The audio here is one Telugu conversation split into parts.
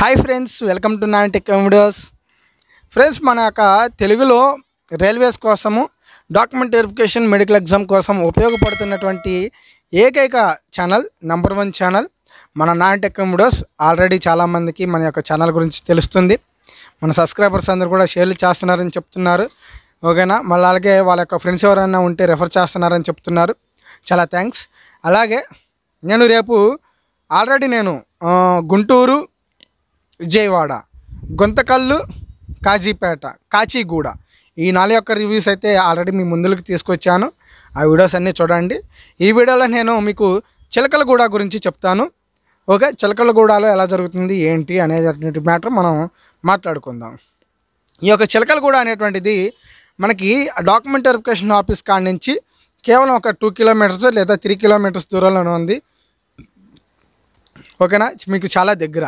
hi friends welcome to non tech videos friends మన యొక్క తెలుగులో రైల్వేస్ కోసము డాక్యుమెంట్ వెరిఫికేషన్ మెడికల్ ఎగ్జామ్ కోసం ఉపయోగపడుతున్నటువంటి ఏకైక ఛానల్ నంబర్ వన్ ఛానల్ మన నాన్ టెక్ వీడియోస్ ఆల్రెడీ చాలామందికి మన యొక్క ఛానల్ గురించి తెలుస్తుంది మన సబ్స్క్రైబర్స్ అందరూ కూడా షేర్లు చేస్తున్నారని చెప్తున్నారు ఓకేనా మళ్ళీ అలాగే వాళ్ళ యొక్క ఫ్రెండ్స్ ఎవరైనా ఉంటే రెఫర్ చేస్తున్నారని చెప్తున్నారు చాలా థ్యాంక్స్ అలాగే నేను రేపు ఆల్రెడీ నేను గుంటూరు విజయవాడ గుంతకల్లు కాజీపేట కాచిగూడ ఈ నాలుగు యొక్క రివ్యూస్ అయితే ఆల్రెడీ మీ ముందులకు తీసుకొచ్చాను ఆ వీడియోస్ అన్నీ చూడండి ఈ వీడియోలో నేను మీకు చిలకలగూడ గురించి చెప్తాను ఓకే చిలకలగూడలో ఎలా జరుగుతుంది ఏంటి అనేది మ్యాటర్ మనం మాట్లాడుకుందాం ఈ యొక్క చిలకలగూడ అనేటువంటిది మనకి డాక్యుమెంట్ వెరిఫికేషన్ ఆఫీస్ కాడ నుంచి కేవలం ఒక టూ కిలోమీటర్స్ లేదా త్రీ కిలోమీటర్స్ దూరంలోనే ఉంది ఓకేనా మీకు చాలా దగ్గర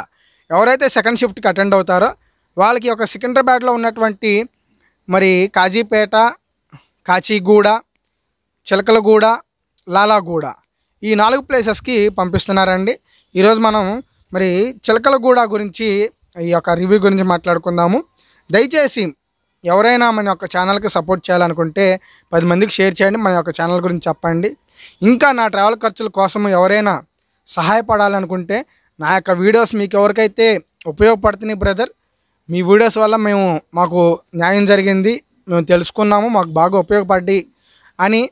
ఎవరైతే సెకండ్ షిఫ్ట్కి అటెండ్ అవుతారో వాళ్ళకి ఒక సికింద్రాబాద్లో ఉన్నటువంటి మరి కాజీపేట కాచిగూడ చిలకలగూడ లాలాగూడ ఈ నాలుగు ప్లేసెస్కి పంపిస్తున్నారండి ఈరోజు మనం మరి చిలకలగూడ గురించి ఈ యొక్క రివ్యూ గురించి మాట్లాడుకుందాము దయచేసి ఎవరైనా మన యొక్క ఛానల్కి సపోర్ట్ చేయాలనుకుంటే పది మందికి షేర్ చేయండి మన యొక్క ఛానల్ గురించి చెప్పండి ఇంకా నా ట్రావెల్ ఖర్చుల కోసం ఎవరైనా సహాయపడాలనుకుంటే నా యొక్క వీడియోస్ మీకు ఎవరికైతే ఉపయోగపడుతున్నాయి బ్రదర్ మీ వీడియోస్ వల్ల మేము మాకు న్యాయం జరిగింది మేము తెలుసుకున్నాము మాకు బాగా ఉపయోగపడ్డాయి అని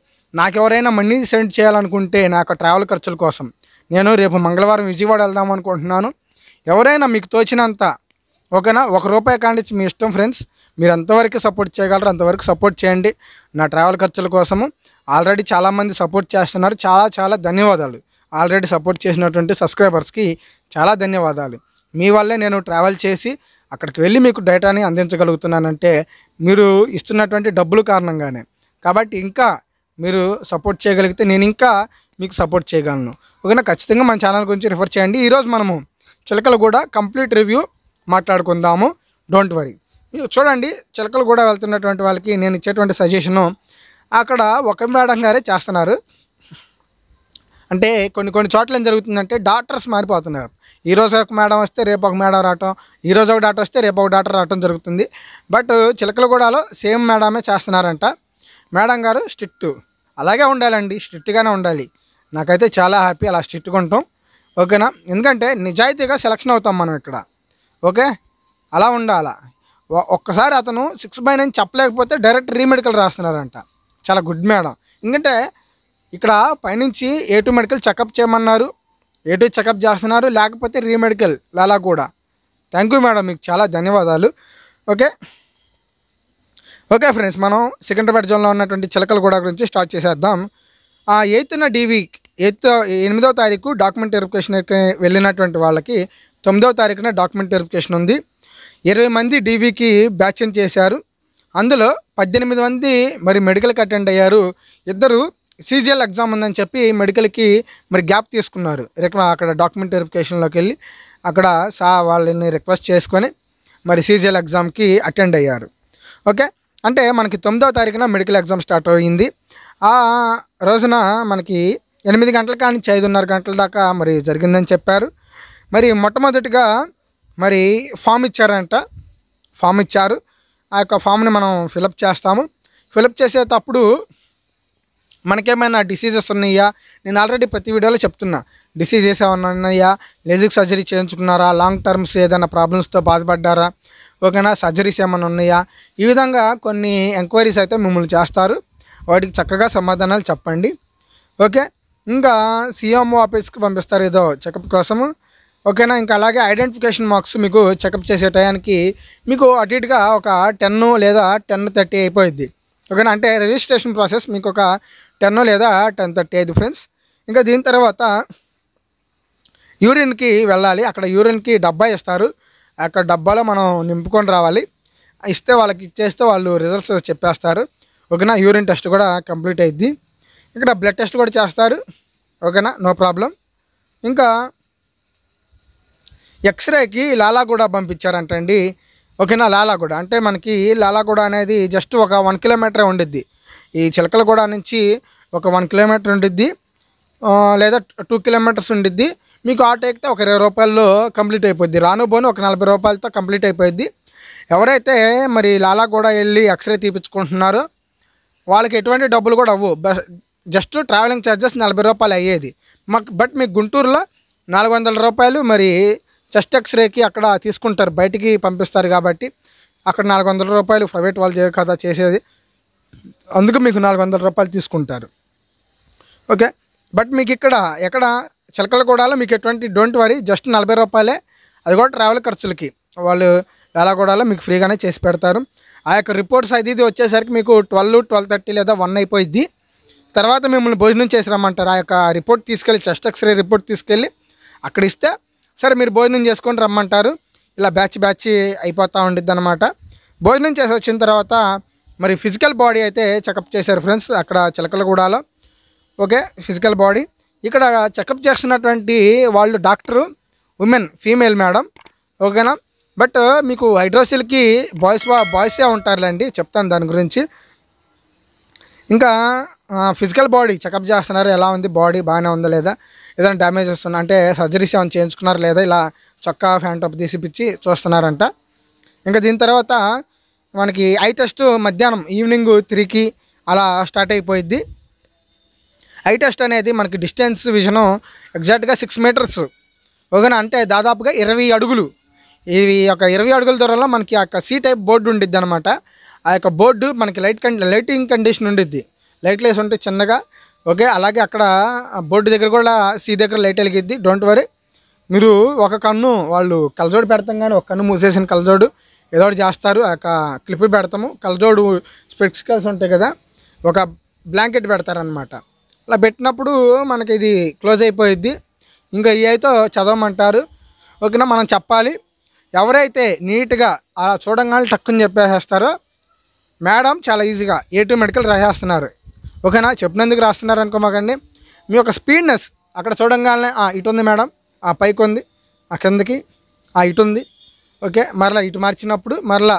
నాకు ఎవరైనా మనీ సెండ్ చేయాలనుకుంటే నా యొక్క ట్రావెల్ ఖర్చుల కోసం నేను రేపు మంగళవారం విజయవాడ వెళ్దాం అనుకుంటున్నాను ఎవరైనా మీకు తోచినంత ఓకేనా ఒక రూపాయి కాండించి మీ ఇష్టం ఫ్రెండ్స్ మీరు ఎంతవరకు సపోర్ట్ చేయగలరు అంతవరకు సపోర్ట్ చేయండి నా ట్రావెల్ ఖర్చుల కోసము ఆల్రెడీ చాలామంది సపోర్ట్ చేస్తున్నారు చాలా చాలా ధన్యవాదాలు ఆల్రెడీ సపోర్ట్ చేసినటువంటి సబ్స్క్రైబర్స్కి చాలా ధన్యవాదాలు మీ వల్లే నేను ట్రావెల్ చేసి అక్కడికి వెళ్ళి మీకు డేటాని అందించగలుగుతున్నానంటే మీరు ఇస్తున్నటువంటి డబ్బులు కారణంగానే కాబట్టి ఇంకా మీరు సపోర్ట్ చేయగలిగితే నేను ఇంకా మీకు సపోర్ట్ చేయగలను ఓకేనా ఖచ్చితంగా మన ఛానల్ గురించి రిఫర్ చేయండి ఈరోజు మనము చిలకలు కూడా కంప్లీట్ రివ్యూ మాట్లాడుకుందాము డోంట్ వరీ చూడండి చిలకలు కూడా వెళ్తున్నటువంటి వాళ్ళకి నేను ఇచ్చేటువంటి సజెషను అక్కడ ఒక మేడం గారే చేస్తున్నారు అంటే కొన్ని కొన్ని చోట్ల ఏం జరుగుతుందంటే డాక్టర్స్ మారిపోతున్నారు ఈరోజు ఒక మేడం వస్తే రేపు ఒక మేడం రావటం ఈరోజు ఒక డాక్టర్ వస్తే రేపు ఒక డాక్టర్ రావటం జరుగుతుంది బట్ చిలకలగూడలో సేమ్ మేడమే చేస్తున్నారంట మేడం గారు స్ట్రిక్ట్ అలాగే ఉండాలండి స్ట్రిక్ట్గానే ఉండాలి నాకైతే చాలా హ్యాపీ అలా స్ట్రిక్ట్గా ఉంటాం ఓకేనా ఎందుకంటే నిజాయితీగా సెలక్షన్ అవుతాం మనం ఇక్కడ ఓకే అలా ఉండాలా ఒక్కసారి అతను సిక్స్ బై నైన్ చెప్పలేకపోతే డైరెక్ట్ రీమెడికల్ రాస్తున్నారంట చాలా గుడ్ మేడం ఎందుకంటే ఇక్కడ పైనుంచి ఏటు మెడికల్ చెకప్ చేయమన్నారు ఏటు చెకప్ చేస్తున్నారు లేకపోతే రీ మెడికల్ లాలా కూడా థ్యాంక్ యూ మేడం మీకు చాలా ధన్యవాదాలు ఓకే ఓకే ఫ్రెండ్స్ మనం సికింద్రాబాద్ జోన్లో ఉన్నటువంటి చిలకల గూడ గురించి స్టార్ట్ చేసేద్దాం ఆ ఎయిత్న డీవీ ఎయిత్ ఎనిమిదవ తారీఖు డాక్యుమెంట్ వెరిఫికేషన్ వెళ్ళినటువంటి వాళ్ళకి తొమ్మిదవ తారీఖున డాక్యుమెంట్ వెరిఫికేషన్ ఉంది ఇరవై మంది డీవీకి బ్యాచ్ చేశారు అందులో పద్దెనిమిది మంది మరి మెడికల్కి అటెండ్ అయ్యారు ఇద్దరు సీజిఎల్ ఎగ్జామ్ ఉందని చెప్పి మెడికల్కి మరి గ్యాప్ తీసుకున్నారు అక్కడ డాక్యుమెంట్ వెరిఫికేషన్లోకి వెళ్ళి అక్కడ సా వాళ్ళని రిక్వెస్ట్ చేసుకొని మరి సీజిఎల్ ఎగ్జామ్కి అటెండ్ అయ్యారు ఓకే అంటే మనకి తొమ్మిదవ తారీఖున మెడికల్ ఎగ్జామ్ స్టార్ట్ అయింది ఆ రోజున మనకి ఎనిమిది గంటల కానీ ఐదున్నర గంటల దాకా మరి జరిగిందని చెప్పారు మరి మొట్టమొదటిగా మరి ఫామ్ ఇచ్చారంట ఫామ్ ఇచ్చారు ఆ యొక్క ఫామ్ని మనం ఫిలప్ చేస్తాము ఫిలప్ చేసేటప్పుడు మనకేమైనా డిసీజెస్ ఉన్నాయా నేను ఆల్రెడీ ప్రతి వీడియోలో చెప్తున్నా డిసీజెస్ ఏమైనా ఉన్నాయా లెజిక్ సర్జరీ చేయించుకున్నారా లాంగ్ టర్మ్స్ ఏదైనా ప్రాబ్లమ్స్తో బాధపడ్డారా ఓకేనా సర్జరీస్ ఏమైనా ఉన్నాయా ఈ విధంగా కొన్ని ఎంక్వైరీస్ అయితే మిమ్మల్ని చేస్తారు వాటికి చక్కగా సమాధానాలు చెప్పండి ఓకే ఇంకా సీఎంఓ ఆఫీస్కి పంపిస్తారు ఏదో చెకప్ కోసము ఓకేనా ఇంకా అలాగే ఐడెంటిఫికేషన్ మార్క్స్ మీకు చెకప్ చేసే టయానికి మీకు అటు ఇటుగా ఒక టెన్ లేదా టెన్ థర్టీ అయిపోయింది ఓకేనా అంటే రిజిస్ట్రేషన్ ప్రాసెస్ మీకు ఒక టెన్ లేదా టెన్ థర్టీ ఐదు ఫ్రెండ్స్ ఇంకా దీని తర్వాత యూరిన్కి వెళ్ళాలి అక్కడ యూరిన్కి డబ్బా ఇస్తారు అక్కడ డబ్బాలో మనం నింపుకొని రావాలి ఇస్తే వాళ్ళకి ఇచ్చేస్తే వాళ్ళు రిజల్ట్స్ చెప్పేస్తారు ఓకేనా యూరిన్ టెస్ట్ కూడా కంప్లీట్ అయింది ఇక్కడ బ్లడ్ టెస్ట్ కూడా చేస్తారు ఓకేనా నో ప్రాబ్లం ఇంకా ఎక్స్రేకి లాలాగూడ పంపించారంటండి ఓకేనా లాలాగూడ అంటే మనకి లాలాగూడ అనేది జస్ట్ ఒక వన్ కిలోమీటర్ ఉండిద్ది ఈ చిలకలగూడ నుంచి ఒక వన్ కిలోమీటర్ ఉండిద్ది లేదా టూ కిలోమీటర్స్ ఉండిద్ది మీకు ఆటో ఎక్కితే ఒక ఇరవై రూపాయల్లో కంప్లీట్ అయిపోద్ది రాను పోను ఒక నలభై రూపాయలతో కంప్లీట్ అయిపోయింది ఎవరైతే మరి లాలా కూడా వెళ్ళి ఎక్స్రే తీపించుకుంటున్నారో వాళ్ళకి ఎటువంటి డబ్బులు కూడా అవ్వు జస్ట్ ట్రావెలింగ్ ఛార్జెస్ నలభై రూపాయలు అయ్యేది మాకు బట్ మీకు గుంటూరులో నాలుగు వందల రూపాయలు మరి చెస్ట్ ఎక్స్రేకి అక్కడ తీసుకుంటారు బయటికి పంపిస్తారు కాబట్టి అక్కడ నాలుగు వందల రూపాయలు ప్రైవేట్ వాళ్ళు కదా చేసేది అందుకు మీకు నాలుగు వందల రూపాయలు తీసుకుంటారు ఓకే బట్ మీకు ఇక్కడ ఎక్కడ చిలకలగూడలో మీకు ఎటువంటి డోంట్ వరీ జస్ట్ నలభై రూపాయలే అది కూడా ట్రావెల్ ఖర్చులకి వాళ్ళు లాలగూడలో మీకు ఫ్రీగానే చేసి పెడతారు ఆ యొక్క రిపోర్ట్స్ అది ఇది వచ్చేసరికి మీకు ట్వెల్వ్ ట్వెల్వ్ థర్టీ లేదా వన్ అయిపోయిద్ది తర్వాత మిమ్మల్ని భోజనం చేసి రమ్మంటారు ఆ యొక్క రిపోర్ట్ తీసుకెళ్ళి చెస్ట్ ఎక్స్రే రిపోర్ట్ తీసుకెళ్ళి అక్కడ ఇస్తే సరే మీరు భోజనం చేసుకొని రమ్మంటారు ఇలా బ్యాచ్ బ్యాచ్ అయిపోతూ ఉండిద్ది అనమాట భోజనం చేసి వచ్చిన తర్వాత మరి ఫిజికల్ బాడీ అయితే చెకప్ చేశారు ఫ్రెండ్స్ అక్కడ చిలకలగూడలో ఓకే ఫిజికల్ బాడీ ఇక్కడ చెకప్ చేస్తున్నటువంటి వాళ్ళు డాక్టరు ఉమెన్ ఫీమేల్ మేడం ఓకేనా బట్ మీకు హైడ్రోసిల్కి బాయ్స్ బాయ్సే ఉంటారులేండి చెప్తాను దాని గురించి ఇంకా ఫిజికల్ బాడీ చెకప్ చేస్తున్నారు ఎలా ఉంది బాడీ బాగానే ఉందా లేదా ఏదైనా డ్యామేజ్ వస్తున్నా అంటే సర్జరీస్ ఏమైనా చేయించుకున్నారు లేదా ఇలా చొక్కా ఫ్యాంటాప్ తీసిపిచ్చి చూస్తున్నారంట ఇంకా దీని తర్వాత మనకి ఐ టెస్ట్ మధ్యాహ్నం ఈవినింగ్ త్రీకి అలా స్టార్ట్ అయిపోయిద్ది ఐ టెస్ట్ అనేది మనకి డిస్టెన్స్ విజను ఎగ్జాక్ట్గా సిక్స్ మీటర్స్ ఓకేనా అంటే దాదాపుగా ఇరవై అడుగులు ఇవి ఒక ఇరవై అడుగుల దూరంలో మనకి ఆ సీ టైప్ బోర్డు ఉండిద్ది అనమాట ఆ యొక్క బోర్డు మనకి లైట్ కండి లైటింగ్ కండిషన్ ఉండిద్ది లైట్ లైస్ ఉంటే చిన్నగా ఓకే అలాగే అక్కడ బోర్డు దగ్గర కూడా సీ దగ్గర లైట్ వెలిగిద్ది డోంట్ వరీ మీరు ఒక కన్ను వాళ్ళు కలజోడు పెడతాం కానీ ఒక కన్ను మూసేసిన కలజోడు ఏదో ఒకటి చేస్తారు ఒక క్లిప్ పెడతాము కలజోడు స్పెక్సికల్స్ ఉంటాయి కదా ఒక బ్లాంకెట్ పెడతారనమాట అలా పెట్టినప్పుడు మనకి ఇది క్లోజ్ అయిపోయిద్ది ఇంకా ఈ అయితే చదవమంటారు ఓకేనా మనం చెప్పాలి ఎవరైతే నీట్గా అలా చూడంగానే తక్కువ చెప్పేసేస్తారో మేడం చాలా ఈజీగా ఏ టూ మెడికల్ రాసేస్తున్నారు ఓకేనా చెప్పినందుకు రాస్తున్నారు అనుకోమాకండి మీ యొక్క స్పీడ్నెస్ అక్కడ చూడంగానే ఇటు ఉంది మేడం ఆ పైకి ఉంది ఆ కిందకి ఆ ఇటు ఉంది ఓకే మరలా ఇటు మార్చినప్పుడు మరలా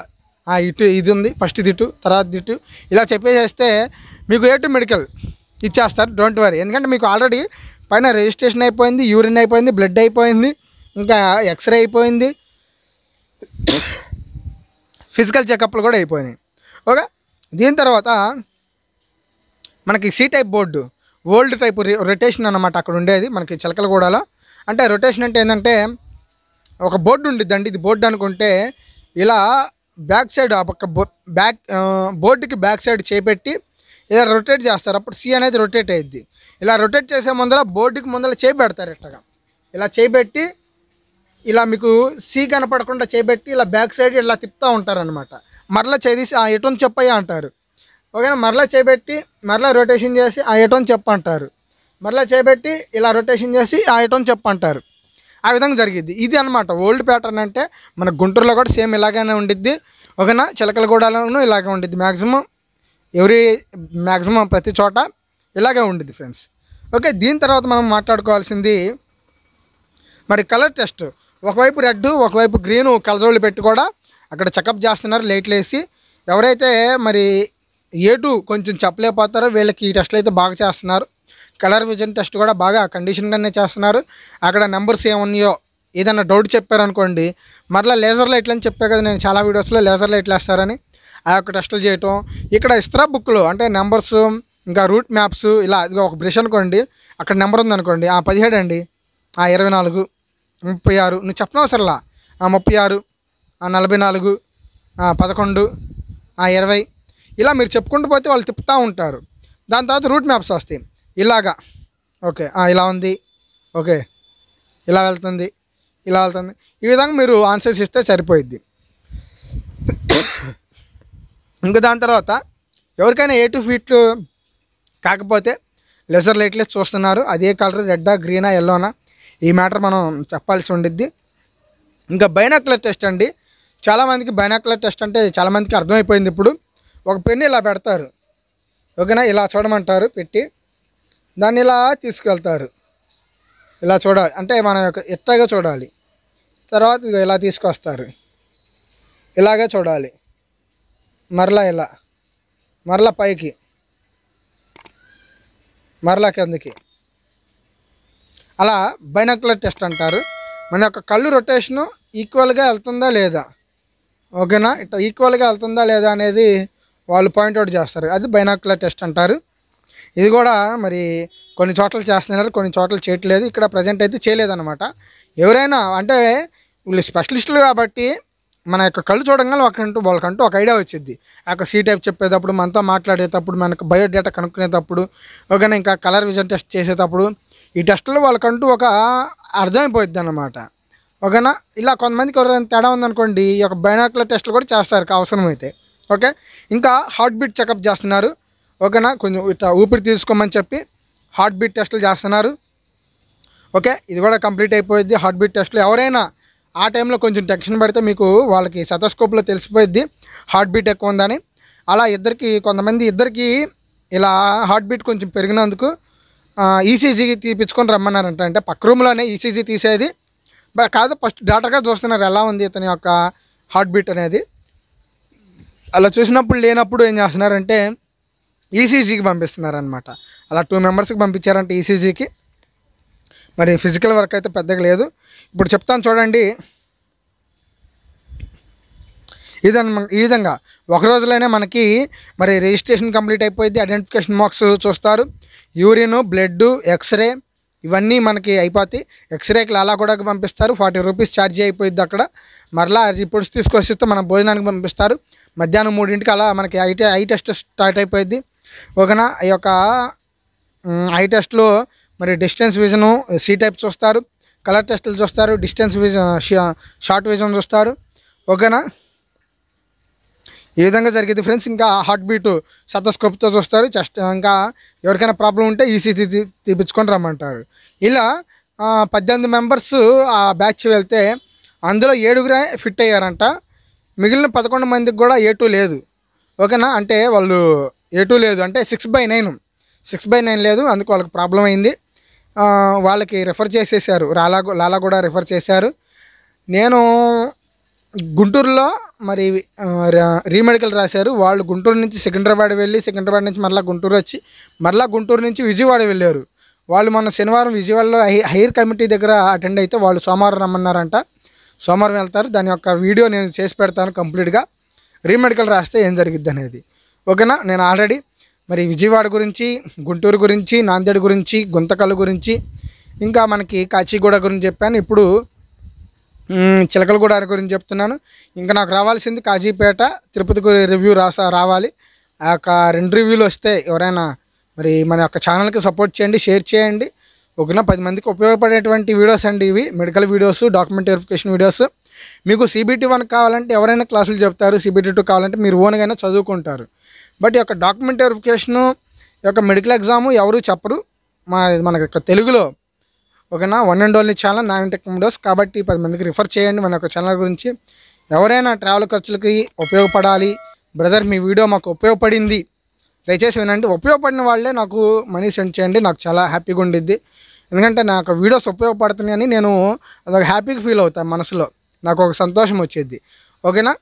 ఇటు ఇది ఉంది ఫస్ట్ ఇటు తర్వాత ఇటు ఇలా చెప్పేసేస్తే మీకు ఏ టు మెడికల్ ఇచ్చేస్తారు డోంట్ వరీ ఎందుకంటే మీకు ఆల్రెడీ పైన రిజిస్ట్రేషన్ అయిపోయింది యూరిన్ అయిపోయింది బ్లడ్ అయిపోయింది ఇంకా ఎక్స్రే అయిపోయింది ఫిజికల్ చెకప్లు కూడా అయిపోయినాయి ఓకే దీని తర్వాత మనకి C type board old type rotation అనమాట అక్కడ ఉండేది మనకి చిలకలగూడలో అంటే రొటేషన్ అంటే ఏంటంటే ఒక బోర్డు ఉండిద్దండి ఇది బోర్డు అనుకుంటే ఇలా బ్యాక్ సైడ్ ఆ పక్క బ్యాక్ బోర్డుకి బ్యాక్ సైడ్ చేపెట్టి ఇలా రొటేట్ చేస్తారు అప్పుడు సి అనేది రొటేట్ అయ్యిద్ది ఇలా రొటేట్ చేసే ముందర బోర్డుకి ముందర చేపెడతారు ఇట్టగా ఇలా చేపెట్టి ఇలా మీకు సి కనపడకుండా చేపెట్టి ఇలా బ్యాక్ సైడ్ ఇలా తిప్పుతూ ఉంటారనమాట మరలా చేసి ఆ ఎటోని చెప్పయ్య అంటారు ఓకేనా మరలా చేపెట్టి మరలా రొటేషన్ చేసి ఆ ఎటోని చెప్పంటారు మరలా చేపెట్టి ఇలా రొటేషన్ చేసి ఆ ఎటోని చెప్పంటారు ఆ విధంగా జరిగిద్ది ఇది అనమాట ఓల్డ్ ప్యాటర్న్ అంటే మన గుంటూరులో కూడా సేమ్ ఇలాగైనా ఉండిద్ది చిలకల చిలకలగూడలోనూ ఇలాగే ఉండిద్ది మ్యాక్సిమం ఎవరి మ్యాక్సిమం ప్రతి చోట ఇలాగే ఉండిద్ది ఫ్రెండ్స్ ఓకే దీని తర్వాత మనం మాట్లాడుకోవాల్సింది మరి కలర్ టెస్ట్ ఒకవైపు రెడ్ ఒకవైపు గ్రీను కలజోళ్ళు పెట్టి కూడా అక్కడ చెకప్ చేస్తున్నారు లేట్లు వేసి ఎవరైతే మరి ఏటు కొంచెం చెప్పలేకపోతారో వీళ్ళకి ఈ టెస్ట్లు అయితే బాగా చేస్తున్నారు కలర్ విజన్ టెస్ట్ కూడా బాగా కండిషన్గానే చేస్తున్నారు అక్కడ నెంబర్స్ ఏమున్నాయో ఏదైనా డౌట్ చెప్పారనుకోండి మరలా లేజర్ లైట్లు అని చెప్పే కదా నేను చాలా వీడియోస్లో లేజర్ లైట్లు వేస్తారని ఆ యొక్క టెస్టులు చేయటం ఇక్కడ ఇస్త్రా బుక్లు అంటే నెంబర్స్ ఇంకా రూట్ మ్యాప్స్ ఇలా ఇదిగో ఒక బ్రిష్ అనుకోండి అక్కడ నెంబర్ ఉందనుకోండి ఆ పదిహేడు అండి ఆ ఇరవై నాలుగు ముప్పై ఆరు నువ్వు అవసరంలా ఆ ముప్పై ఆరు ఆ నలభై నాలుగు ఆ పదకొండు ఆ ఇరవై ఇలా మీరు చెప్పుకుంటూ పోతే వాళ్ళు తిప్పుతూ ఉంటారు దాని తర్వాత రూట్ మ్యాప్స్ వస్తాయి ఇలాగా ఓకే ఇలా ఉంది ఓకే ఇలా వెళ్తుంది ఇలా వెళ్తుంది ఈ విధంగా మీరు ఆన్సర్స్ ఇస్తే సరిపోయిద్ది ఇంకా దాని తర్వాత ఎవరికైనా ఏ టూ ఫీట్లు కాకపోతే లెజర్ లైట్లెస్ చూస్తున్నారు అదే కలర్ రెడ్డా గ్రీనా ఎల్లోనా ఈ మ్యాటర్ మనం చెప్పాల్సి ఉండిద్ది ఇంకా బైనాకులర్ టెస్ట్ అండి చాలామందికి బైనాకులర్ టెస్ట్ అంటే చాలామందికి అర్థమైపోయింది ఇప్పుడు ఒక పెన్ను ఇలా పెడతారు ఓకేనా ఇలా చూడమంటారు పెట్టి దాన్ని ఇలా తీసుకెళ్తారు ఇలా చూడాలి అంటే మన యొక్క ఇట్టగా చూడాలి తర్వాత ఇలా తీసుకొస్తారు ఇలాగే చూడాలి మరలా ఇలా మరలా పైకి మరలా కిందకి అలా బైనాక్యులర్ టెస్ట్ అంటారు మన యొక్క కళ్ళు రొటేషను ఈక్వల్గా వెళ్తుందా లేదా ఓకేనా ఇట్లా ఈక్వల్గా వెళ్తుందా లేదా అనేది వాళ్ళు పాయింట్అవుట్ చేస్తారు అది బైనాక్యులర్ టెస్ట్ అంటారు ఇది కూడా మరి కొన్ని చోట్ల చేస్తున్నారు కొన్ని చోట్ల చేయట్లేదు ఇక్కడ ప్రజెంట్ అయితే చేయలేదన్నమాట ఎవరైనా అంటే వీళ్ళు స్పెషలిస్టులు కాబట్టి మన యొక్క కళ్ళు చూడగానే ఒకంటూ వాళ్ళకంటూ ఒక ఐడియా వచ్చింది ఆ యొక్క సీ టైప్ చెప్పేటప్పుడు మనతో మాట్లాడేటప్పుడు మనకు బయోడేటా కనుక్కునేటప్పుడు ఒకనే ఇంకా కలర్ విజన్ టెస్ట్ చేసేటప్పుడు ఈ టెస్టులో వాళ్ళకంటూ ఒక అర్థమైపోయింది అనమాట ఓకేనా ఇలా కొంతమందికి ఎవరైనా తేడా ఉందనుకోండి ఈ యొక్క బైనాకులర్ టెస్ట్లు కూడా చేస్తారు అవసరమైతే ఓకే ఇంకా హార్ట్ బీట్ చెకప్ చేస్తున్నారు ఓకేనా కొంచెం ఇట్లా ఊపిరి తీసుకోమని చెప్పి హార్ట్ బీట్ టెస్టులు చేస్తున్నారు ఓకే ఇది కూడా కంప్లీట్ అయిపోయింది హార్ట్ బీట్ టెస్టులు ఎవరైనా ఆ టైంలో కొంచెం టెన్షన్ పడితే మీకు వాళ్ళకి సెటస్కోప్లో తెలిసిపోయింది హార్ట్ బీట్ ఎక్కువ ఉందని అలా ఇద్దరికి కొంతమంది ఇద్దరికి ఇలా హార్ట్ బీట్ కొంచెం పెరిగినందుకు ఈసీజీ e తీపించుకొని రమ్మన్నారంట అంటే పక్క రూమ్లోనే ఈసీజీ e తీసేది బట్ కాదు ఫస్ట్ డాక్టర్గా చూస్తున్నారు ఎలా ఉంది ఇతని యొక్క హార్ట్ బీట్ అనేది అలా చూసినప్పుడు లేనప్పుడు ఏం చేస్తున్నారంటే ఈసీజీకి e పంపిస్తున్నారనమాట అలా టూ మెంబర్స్కి పంపించారంటే ఈసీజీకి e మరి ఫిజికల్ వర్క్ అయితే పెద్దగా లేదు ఇప్పుడు చెప్తాను చూడండి ఇదన్న ఈ విధంగా ఒక రోజులోనే మనకి మరి రిజిస్ట్రేషన్ కంప్లీట్ అయిపోయింది ఐడెంటిఫికేషన్ మార్క్స్ చూస్తారు యూరిన్ బ్లడ్ ఎక్స్రే ఇవన్నీ మనకి అయిపోతాయి ఎక్స్రేకి లాలా కూడా పంపిస్తారు ఫార్టీ రూపీస్ ఛార్జ్ అయిపోయింది అక్కడ మరలా రిపోర్ట్స్ తీసుకొచ్చిస్తే మనం భోజనానికి పంపిస్తారు మధ్యాహ్నం మూడింటికి అలా మనకి ఐ ఐ టెస్ట్ స్టార్ట్ అయిపోయింది ఓకేనా ఈ యొక్క ఐ టెస్ట్లో మరి డిస్టెన్స్ విజను సీ టైప్ చూస్తారు కలర్ టెస్టులు చూస్తారు డిస్టెన్స్ విజన్ షార్ట్ విజన్ చూస్తారు ఓకేనా ఈ విధంగా జరిగింది ఫ్రెండ్స్ ఇంకా హార్ట్ బీటు సతస్కోప్తో చూస్తారు చెస్ట్ ఇంకా ఎవరికైనా ప్రాబ్లం ఉంటే ఈసీసీ e తీపించుకొని రమ్మంటారు ఇలా పద్దెనిమిది మెంబర్స్ ఆ బ్యాచ్ వెళ్తే అందులో ఏడుగురే ఫిట్ అయ్యారంట మిగిలిన పదకొండు మందికి కూడా ఏ లేదు ఓకేనా అంటే వాళ్ళు టూ లేదు అంటే six by nine six by nine లేదు అందుకు వాళ్ళకి ప్రాబ్లం అయింది వాళ్ళకి రిఫర్ చేసేసారు రాలా లాలా కూడా రిఫర్ చేశారు నేను గుంటూరులో మరి రీమెడికల్ రాశారు వాళ్ళు గుంటూరు నుంచి సికింద్రాబాద్ వెళ్ళి సికింద్రాబాద్ నుంచి మరలా గుంటూరు వచ్చి మరలా గుంటూరు నుంచి విజయవాడ వెళ్ళారు వాళ్ళు మొన్న శనివారం విజయవాడలో హైర్ కమిటీ దగ్గర అటెండ్ అయితే వాళ్ళు సోమవారం రమ్మన్నారంట సోమవారం వెళ్తారు దాని యొక్క వీడియో నేను చేసి పెడతాను కంప్లీట్గా రీమెడికల్ రాస్తే ఏం జరిగిద్ది అనేది ఓకేనా నేను ఆల్రెడీ మరి విజయవాడ గురించి గుంటూరు గురించి నాందేడ్ గురించి గుంతకల్ గురించి ఇంకా మనకి కాచిగూడ గురించి చెప్పాను ఇప్పుడు చిలకలగూడ గురించి చెప్తున్నాను ఇంకా నాకు రావాల్సింది కాజీపేట తిరుపతి రివ్యూ రాసా రావాలి ఆ యొక్క రెండు రివ్యూలు వస్తే ఎవరైనా మరి మన యొక్క ఛానల్కి సపోర్ట్ చేయండి షేర్ చేయండి ఒకనా పది మందికి ఉపయోగపడేటువంటి వీడియోస్ అండి ఇవి medical videos document verification videos మీకు సిబిటీ వన్ కావాలంటే ఎవరైనా క్లాసులు చెప్తారు సిబిటీ టూ కావాలంటే మీరు అయినా చదువుకుంటారు బట్ యొక్క డాక్యుమెంట్ వెరిఫికేషను యొక్క మెడికల్ ఎగ్జాము ఎవరు చెప్పరు మా మన తెలుగులో ఓకేనా one and only channel non tech మూడోస్ కాబట్టి పది మందికి రిఫర్ చేయండి మన యొక్క ఛానల్ గురించి ఎవరైనా ట్రావెల్ ఖర్చులకి ఉపయోగపడాలి బ్రదర్ మీ వీడియో మాకు ఉపయోగపడింది దయచేసి వినండి ఉపయోగపడిన వాళ్ళే నాకు మనీ సెండ్ చేయండి నాకు చాలా హ్యాపీగా ఉండిద్ది ఎందుకంటే నాకు వీడియోస్ ఉపయోగపడుతున్నాయని నేను అదొక హ్యాపీగా ఫీల్ అవుతాను మనసులో నాకు ఒక సంతోషం వచ్చేది ఓకేనా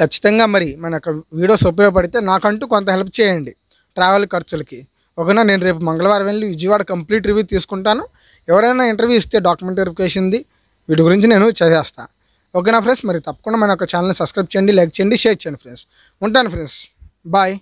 ఖచ్చితంగా మరి మన వీడియోస్ ఉపయోగపడితే నాకంటూ కొంత హెల్ప్ చేయండి ట్రావెల్ ఖర్చులకి ఓకేనా నేను రేపు మంగళవారం వెళ్ళి విజయవాడ కంప్లీట్ రివ్యూ తీసుకుంటాను ఎవరైనా ఇంటర్వ్యూ ఇస్తే డాక్యుమెంట్ వెరిఫికేషన్ది వీటి గురించి నేను చేసేస్తాను ఓకేనా ఫ్రెండ్స్ మరి తప్పకుండా మన యొక్క ఛానల్ని సబ్స్క్రైబ్ చేయండి లైక్ చేయండి షేర్ చేయండి ఫ్రెండ్స్ ఉంటాను ఫ్రెండ్స్ బాయ్